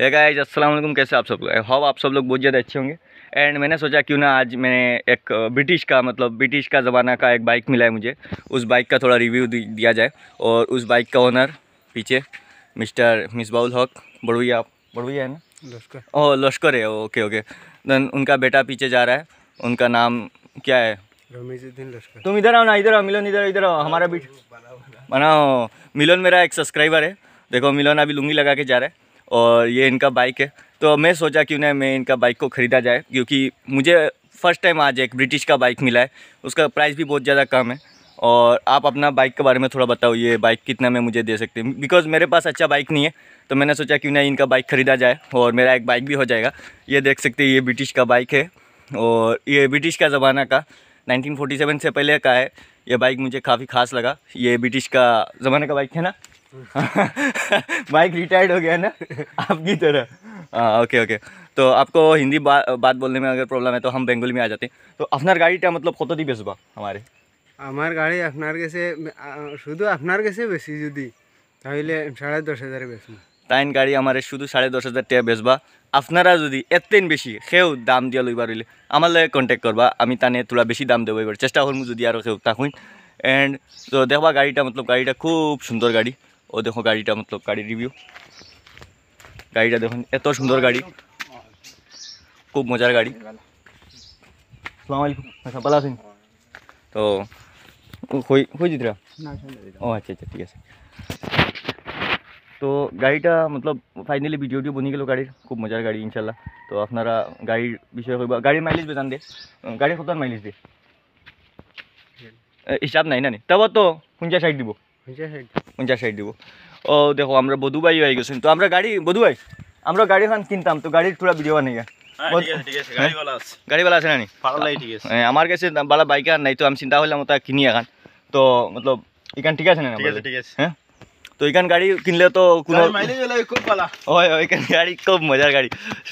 Guys अस्सलाम वालेकुम कैसे आप सब लोग हॉब आप सब लोग बहुत ज़्यादा अच्छे होंगे एंड मैंने सोचा क्यों ना आज मैंने एक ब्रिटिश का मतलब ब्रिटिश का ज़माना का एक बाइक मिला है मुझे उस बाइक का थोड़ा रिव्यू दिया जाए और उस बाइक का ओनर पीछे मिस्टर मिसबाउल हक बड़ुया बड़ुया है ना लश्कर ओह लश्कर है ओके ओके देन उनका बेटा पीछे जा रहा है उनका नाम क्या है तुम इधर आओ ना इधर आओ मिलन इधर इधर आओ हमारा बीच बनाओ मिलन मेरा एक सब्सक्राइबर है देखो मिलन अभी लुंगी लगा के जा रहा है और ये इनका बाइक है तो मैं सोचा क्यों ना मैं इनका बाइक को ख़रीदा जाए क्योंकि मुझे फ़र्स्ट टाइम आज एक ब्रिटिश का बाइक मिला है उसका प्राइस भी बहुत ज़्यादा कम है और आप अपना बाइक के बारे में थोड़ा बताओ ये बाइक कितना में मुझे दे सकते हैं बिकॉज़ मेरे पास अच्छा बाइक नहीं है तो मैंने सोचा क्यों ना इनका बाइक ख़रीदा जाए और मेरा एक बाइक भी हो जाएगा ये देख सकते हैं ये ब्रिटिश का बाइक है और ये ब्रिटिश का ज़माना का 1947 से पहले का है ये बाइक मुझे काफ़ी खास लगा ये ब्रिटिश का ज़माने का बाइक है ना माइक रिटायर्ड हो गया ना आपकी तरह हाँ ओके ओके तो आपको हिंदी बा, बात बोलने में अगर प्रॉब्लम है तो हम बंगाली में आ जाते हैं तो अपनार गाड़ीটা मतलब কত দিয়ে বেচবা আমারে আমার গাড়ি আপনার কাছে শুধু আপনার কাছে বেশি যদি তাহলে সাড়ে দশ হাজারে বেচবো তাইন গাড়ি আমারে শুধু সাড়ে দশ হাজার টাকা বেচবা আপনারা যদি এতেন বেশি সেও দাম দিয়া লইবার হইলে আমার লাগে কন্ট্যাক্ট করবা আমি তানে তোরা বেশি দাম দেবো এবার চেষ্টা করবো যদি আরও সেও তা হইন অ্যান্ড তো দেখবা গাড়িটা মতলব গাড়িটা খুব সুন্দর গাড়ি ও দেখো গাড়িটা মতলব मतलब রিভিউ গাড়িটা দেখুন এত সুন্দর গাড়ি খুব মজার গাড়ি সালাম আলাইকুম আচ্ছা ভালো আছেন তো হয়ে হই ও আচ্ছা আচ্ছা ঠিক আছে তো গাড়িটা মতলব ফাইনালি ভিডিওটিও বনি গেল গাড়ির খুব মজার গাড়ি ইনশাল্লাহ তো আপনারা গাড়ির বিষয়ে হইবা গাড়ির মাইলেজ বেজান দে গাড়ির কত মাইলেজ দে হিসাব নাই না নি তবে তো পঞ্চাশ ষাট দিব পঞ্চাশ ষাট পঞ্চাশ ষাট দিব ও দেখো আমরা বধুবাই ভাই হয়ে গেছি তো আমরা গাড়ি বধুবাই আমরা গাড়ি খান কিনতাম তো গাড়ির তোরা ভিডিও বানিয়ে হ্যাঁ, হ্যাঁ? গাড়িওয়ালা আছে না হ্যাঁ, আমার কাছে বালা বাইক আর নাই তো আমি চিন্তা করলাম ওটা কিনি এখন তো মতলব এখান ঠিক আছে না ঠিক আছে হ্যাঁ তো এখান গাড়ি কিনলে তো কোনো হয় গাড়ি খুব মজার গাড়ি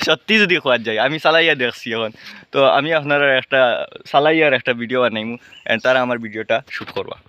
সত্যি যদি খোয়ার যায় আমি সালাইয়া দেখছি এখন তো আমি আপনার একটা সালাইয়ার একটা ভিডিও বানাইমু তারা আমার ভিডিওটা শ্যুট করবা